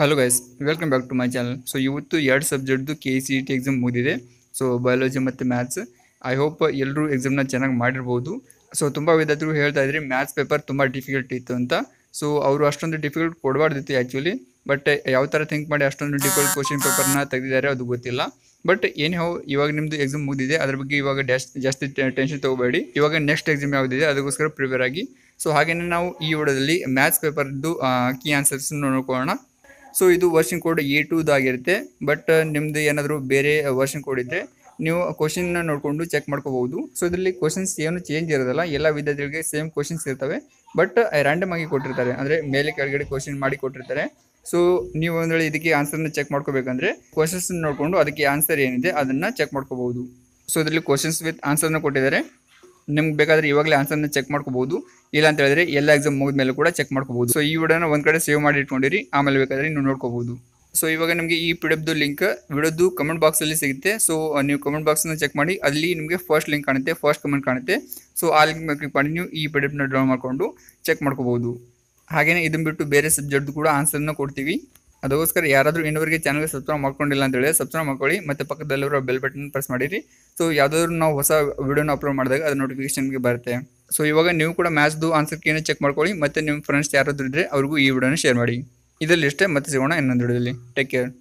hello guys welcome back to my channel so ಇವತ್ತು ಎರಡು ಸಬ್ಜೆಕ್ಟ್ದು K C E T exam ಮುಗಿದಿದೆ so biology ಮತ್ತು ಮ್ಯಾಥ್ಸ್ ಐ ಹೋಪ್ ಎಲ್ಲರೂ ಎಕ್ಸಾಮ್ನ ಚೆನ್ನಾಗಿ ಮಾಡಿರ್ಬೋದು ಸೊ ತುಂಬ ವಿದ್ಯಾರ್ಥಿಗಳು ಹೇಳ್ತಾ ಇದ್ರಿ ಮ್ಯಾಥ್ಸ್ ಪೇಪರ್ ತುಂಬ ಡಿಫಿಕಲ್ಟ್ ಇತ್ತು ಅಂತ ಸೊ ಅವರು ಅಷ್ಟೊಂದು ಡಿಫಿಕಲ್ಟ್ ಕೊಡಬಾರ್ದಿತ್ತು ಆ್ಯಕ್ಚುಲಿ ಬಟ್ ಯಾವ ಥರ ಥಿಂಕ್ ಮಾಡಿ ಅಷ್ಟೊಂದು ಡಿಫಿಕಲ್ಟ್ ಕ್ವಶನ್ ಪೇಪರ್ನ ತೆಗೆದಿದ್ದಾರೆ ಅದು ಗೊತ್ತಿಲ್ಲ ಬಟ್ ಏನು ಏನೇ ಇವಾಗ ನಿಮ್ಮದು ಎಕ್ಸಾಮ್ ಮುಗಿದಿದೆ ಅದ್ರ ಬಗ್ಗೆ ಇವಾಗ ಜಾಸ್ತಿ ಟೆನ್ಷನ್ ತೊಗೋಬೇಡಿ ಇವಾಗ ನೆಕ್ಸ್ಟ್ ಎಕ್ಸಾಮ್ ಯಾವುದಿದೆ ಅದಕ್ಕೋಸ್ಕರ ಪ್ರಿಪೇರ್ ಆಗಿ ಸೊ ಹಾಗೆಯೇ ನಾವು ಈ ವಿಡಿಯೋದಲ್ಲಿ ಮ್ಯಾಥ್ಸ್ ಪೇಪರ್ದು ಕೀ ಆನ್ಸರ್ಸ್ ನೋಡ್ಕೊಳ್ಳೋಣ ಸೊ ಇದು ವರ್ಷನ್ ಕೋಡ್ ಎ ದಾಗಿರುತ್ತೆ ಬಟ್ uh, ನಿಮ್ಮದು ಏನಾದರೂ ಬೇರೆ ವರ್ಷನ್ ಕೋಡ್ ಇದ್ದರೆ ನೀವು ಕ್ವಶನ್ನ ನೋಡಿಕೊಂಡು ಚೆಕ್ ಮಾಡ್ಕೋಬಹುದು ಸೊ ಇದರಲ್ಲಿ ಕ್ವಶನ್ಸ್ ಏನು ಚೇಂಜ್ ಇರೋದಲ್ಲ ಎಲ್ಲ ವಿದ್ಯಾರ್ಥಿಗಳಿಗೆ ಸೇಮ್ ಕ್ವಶನ್ಸ್ ಇರ್ತವೆ ಬಟ್ ರ್ಯಾಂಡಮ್ uh, ಆಗಿ ಕೊಟ್ಟಿರ್ತಾರೆ ಅಂದರೆ ಮೇಲೆ ಕೆಳಗಡೆ ಕ್ವಶನ್ ಮಾಡಿ ಕೊಟ್ಟಿರ್ತಾರೆ ಸೊ ನೀವು ಒಂದ್ರಲ್ಲಿ ಇದಕ್ಕೆ ಆನ್ಸರ್ನ ಚೆಕ್ ಮಾಡ್ಕೋಬೇಕಂದ್ರೆ ಕ್ವಶನ್ಸ್ ನೋಡಿಕೊಂಡು ಅದಕ್ಕೆ ಆನ್ಸರ್ ಏನಿದೆ ಅದನ್ನು ಚೆಕ್ ಮಾಡ್ಕೋಬಹುದು ಸೊ ಇದರಲ್ಲಿ ಕ್ವಶನ್ಸ್ ವಿತ್ ಆನ್ಸರ್ನ ಕೊಟ್ಟಿದ್ದಾರೆ ನಿಮ್ಗೆ ಬೇಕಾದರೆ ಇವಾಗಲೇ ಆನ್ಸರ್ನ ಚೆಕ್ ಮಾಡ್ಕೋಬಹುದು ಇಲ್ಲ ಅಂತ ಹೇಳಿದ್ರೆ ಎಲ್ಲ ಎಕ್ಸಾಮ್ ಮುಗಿದ ಮೇಲೆ ಕೂಡ ಚೆಕ್ ಮಾಡ್ಕೋಬಹುದು ಸೊ ಈ ವಿಡಿಯೋನ ಒಂದು ಕಡೆ ಸೇವ್ ಮಾಡಿ ಇಟ್ಕೊಂಡಿರಿ ಆಮೇಲೆ ಬೇಕಾದ್ರೆ ನೀವು ನೋಡ್ಕೋಬಹುದು ಸೊ ಇವಾಗ ನಿಮಗೆ ಈ ಪಿ ಡಿಎಫ್ದು ಲಿಂಕ್ ವಿಡಿಯೋದು ಕಮೆಂಟ್ ಬಾಕ್ಸಲ್ಲಿ ಸಿಗುತ್ತೆ ಸೊ ನೀವು ಕಮೆಂಟ್ ಬಾಕ್ಸ್ನ ಚೆಕ್ ಮಾಡಿ ಅಲ್ಲಿ ನಿಮಗೆ ಫಸ್ಟ್ ಲಿಂಕ್ ಕಾಣುತ್ತೆ ಫಸ್ಟ್ ಕಮೆಂಟ್ ಕಾಣುತ್ತೆ ಸೊ ಆ ಲಿಂಕ್ ಮೇಲೆ ಕ್ಲಿಕ್ ಮಾಡಿ ನೀವು ಈ ಪಿ ಡಿಎಫ್ನ ಡ್ರಾ ಮಾಡಿಕೊಂಡು ಚೆಕ್ ಮಾಡ್ಕೋಬಹುದು ಹಾಗೆಯೇ ಇದನ್ನ ಬಿಟ್ಟು ಬೇರೆ ಸಬ್ಜೆಕ್ಟ್ದು ಕೂಡ ಆನ್ಸರ್ನ ಕೊಡ್ತೀವಿ ಅದಕ್ಕೋಸ್ಕರ ಯಾರಾದರೂ ಇನ್ನೊಬ್ಬರಿಗೆ ಚಾನಲ್ಗೆ ಸಬ್ಸ್ಕ್ರೈಬ್ ಮಾಡ್ಕೊಂಡಿಲ್ಲ ಅಂತ ಹೇಳಿ ಸಬ್ಸ್ಕ್ರೈಬ್ ಮಾಡ್ಕೊಳ್ಳಿ ಮತ್ತು ಪಕ್ಕದಲ್ಲಿರೋ ಬೆಲ್ ಬಟನ್ ಪ್ರೆಸ್ ಮಾಡಿರಿ ಸೊ ಯಾವುದಾದ್ರು ನಾವು ಹೊಸ ವಿಡಿಯೋನ ಅಪ್ಲೋಡ್ ಮಾಡಿದಾಗ ಅದು ನೋಟಿಫಿಕೇಶನ್ಗೆ ಬರುತ್ತೆ ಸೊ ಇವಾಗ ನೀವು ಕೂಡ ಮ್ಯಾಚ್ದು ಆನ್ಸರ್ ಕೇನೇ ಚೆಕ್ ಮಾಡ್ಕೊಳ್ಳಿ ಮತ್ತು ನಿಮ್ಮ ಫ್ರೆಂಡ್ಸ್ ಯಾರಾದರೂ ಇದ್ದರೆ ಅವ್ರಿಗೂ ಈ ವಿಡಿಯೋನ ಶೇರ್ ಮಾಡಿ ಇದರಲ್ಲಿ ಇಷ್ಟೇ ಮತ್ತೆ ಸಿಗೋಣ ಇನ್ನೊಂದು ವಿಡಿಯೋದಲ್ಲಿ ಟೇಕ್ ಕೇರ್